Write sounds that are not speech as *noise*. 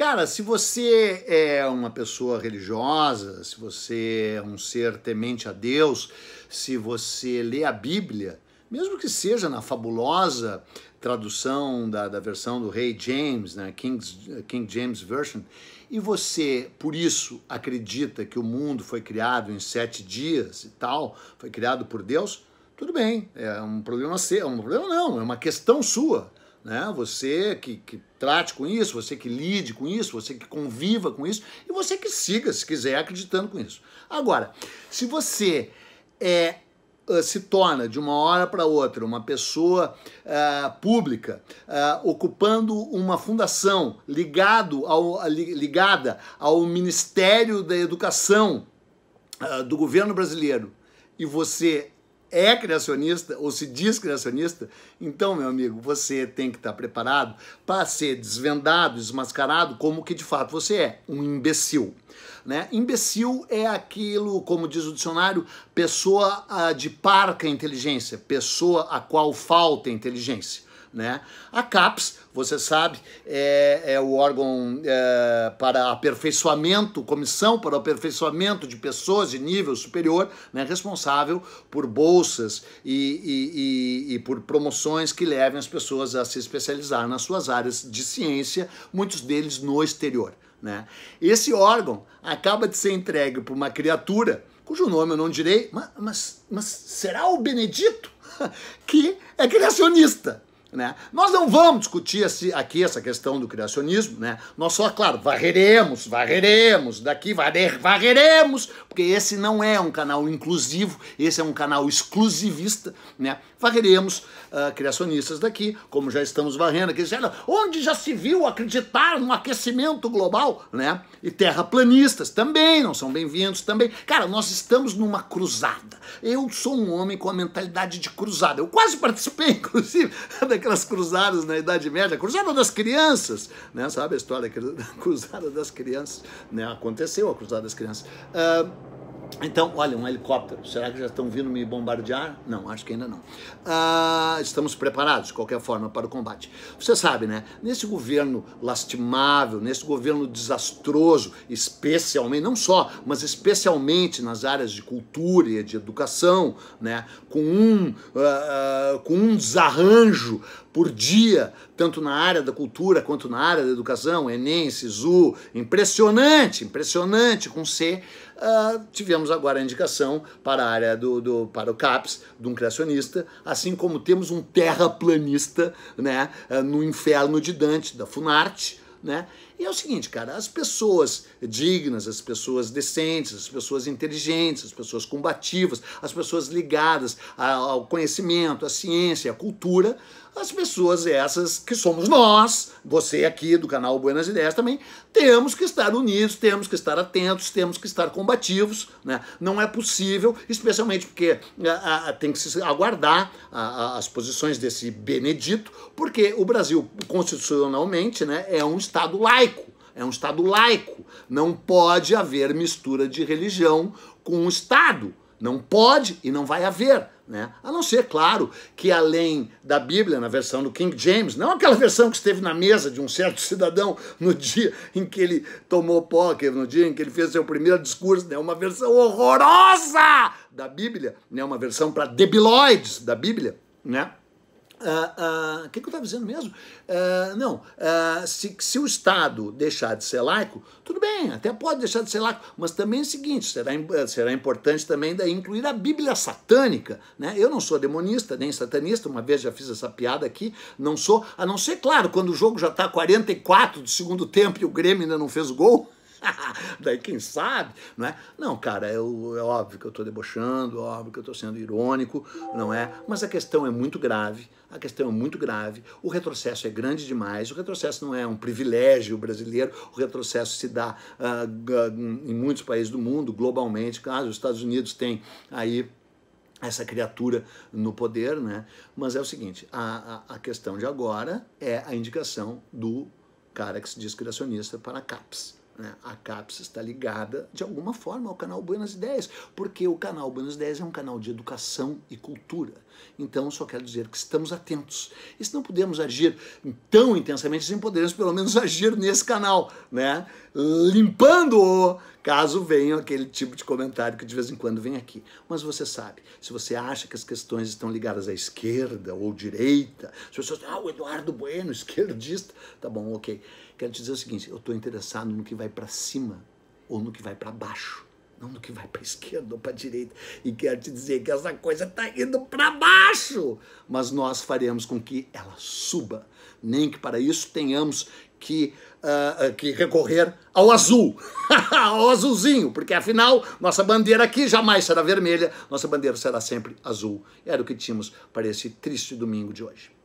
Cara, se você é uma pessoa religiosa, se você é um ser temente a Deus, se você lê a Bíblia, mesmo que seja na fabulosa tradução da, da versão do Rei James, né, King's, King James Version, e você, por isso, acredita que o mundo foi criado em sete dias e tal, foi criado por Deus, tudo bem, é um problema seu, é um problema não, é uma questão sua né? Você que, que trate com isso, você que lide com isso, você que conviva com isso e você que siga, se quiser, acreditando com isso. Agora, se você é ah, se torna de uma hora para outra uma pessoa uh, pública uh, ocupando uma fundação ligado ao, ligada ao Ministério da Educação uh, do governo brasileiro e você é criacionista ou se diz criacionista, então, meu amigo, você tem que estar preparado para ser desvendado, desmascarado como que de fato você é, um imbecil. Né? Imbecil é aquilo, como diz o dicionário, pessoa ah, de parca inteligência, pessoa a qual falta inteligência. Né? A CAPES, você sabe, é, é o órgão é, para aperfeiçoamento, comissão para aperfeiçoamento de pessoas de nível superior, né, responsável por bolsas e, e, e, e por promoções que levem as pessoas a se especializar nas suas áreas de ciência, muitos deles no exterior. Né? Esse órgão acaba de ser entregue para uma criatura cujo nome eu não direi, mas, mas, mas será o Benedito *laughs* que é criacionista. Né? Nós não vamos discutir esse, aqui essa questão do criacionismo, né? nós só, claro, varreremos, varreremos, daqui varrer, varreremos, porque esse não é um canal inclusivo, esse é um canal exclusivista, né? varreremos uh, criacionistas daqui, como já estamos varrendo aqui, onde já se viu acreditar no aquecimento global, né? e terraplanistas também não são bem-vindos, também. Cara, nós estamos numa cruzada, eu sou um homem com a mentalidade de cruzada, eu quase participei, *laughs* inclusive, da daquelas cruzadas na Idade Média, cruzada das crianças, né? Sabe a história da *laughs* cruzada das crianças, né? Aconteceu a cruzada das crianças. Uh, então, olha, um helicóptero. Será que já estão vindo me bombardear? Não, acho que ainda não. Ah, estamos preparados, de qualquer forma, para o combate. Você sabe, né? Nesse governo lastimável, nesse governo desastroso, especialmente, não só, mas especialmente nas áreas de cultura e de educação, né? Com um, uh, uh, com um desarranjo por dia, tanto na área da cultura quanto na área da educação, Enem, Sisu, impressionante, impressionante com ser uh, tivemos agora a indicação para a área do, do, para o CAPS, de um criacionista, assim como temos um terraplanista né, uh, no inferno de Dante, da Funarte, né? E é o seguinte, cara, as pessoas dignas, as pessoas decentes, as pessoas inteligentes, as pessoas combativas, as pessoas ligadas ao conhecimento, à ciência, à cultura, as pessoas essas que somos nós, você aqui do canal Buenas Ideias também, temos que estar unidos, temos que estar atentos, temos que estar combativos, né? Não é possível, especialmente porque a, a, tem que se aguardar a, as posições desse Benedito, porque o Brasil constitucionalmente, né, é um estado laico é um Estado laico. Não pode haver mistura de religião com o Estado. Não pode e não vai haver. Né? A não ser, claro, que além da Bíblia, na versão do King James, não aquela versão que esteve na mesa de um certo cidadão no dia em que ele tomou póquer, no dia em que ele fez seu primeiro discurso, né? uma versão horrorosa da Bíblia, né? uma versão para debiloides da Bíblia, né? o ah, ah, que, que, eu estava dizendo mesmo? Ah, não, se, se, o Estado deixar de ser laico, tudo bem, até pode deixar de ser laico, mas também é o seguinte, será, será importante também daí incluir a Bíblia satânica, né? Eu não sou demonista, nem satanista, uma vez já fiz essa piada aqui, não sou, a não ser, claro, quando o jogo já está 44 do segundo tempo e o Grêmio ainda não fez o gol, *laughs* Daí quem sabe, não é? Não, cara, é óbvio que eu estou debochando, é óbvio que eu estou sendo irônico, não é? Mas a questão é muito grave, a questão é muito grave, o retrocesso é grande demais, o retrocesso não é um privilégio brasileiro, o retrocesso se dá uh, em muitos países do mundo, globalmente, claro, os Estados Unidos têm aí essa criatura no poder, né? Mas é o seguinte, a, a, a, questão de agora é a indicação do cara que se diz criacionista para a CAPES. Né? A CAPES está ligada, de alguma forma, ao canal Buenas Ideias, porque o canal Buenas Ideias é um canal de educação e cultura. Então, só quero dizer que estamos atentos. E se não podemos agir tão intensamente, sim, poderemos pelo menos agir nesse canal, né? limpando-o caso venha aquele tipo de comentário que de vez em quando vem aqui. Mas você sabe, se você acha que as questões estão ligadas à esquerda ou direita, se você diz, ah, o Eduardo Bueno, *laughs* esquerdista, tá bom, ok. Quero te dizer o seguinte, eu estou interessado no que vai para cima ou no que vai para baixo não do que vai para esquerda ou para direita. E quero te dizer que essa coisa está indo para baixo, mas nós faremos com que ela suba, nem que para isso tenhamos que, uh, que recorrer ao azul, *laughs* ao azulzinho, porque afinal nossa bandeira aqui jamais será vermelha, nossa bandeira será sempre azul. Era o que tínhamos para esse triste domingo de hoje.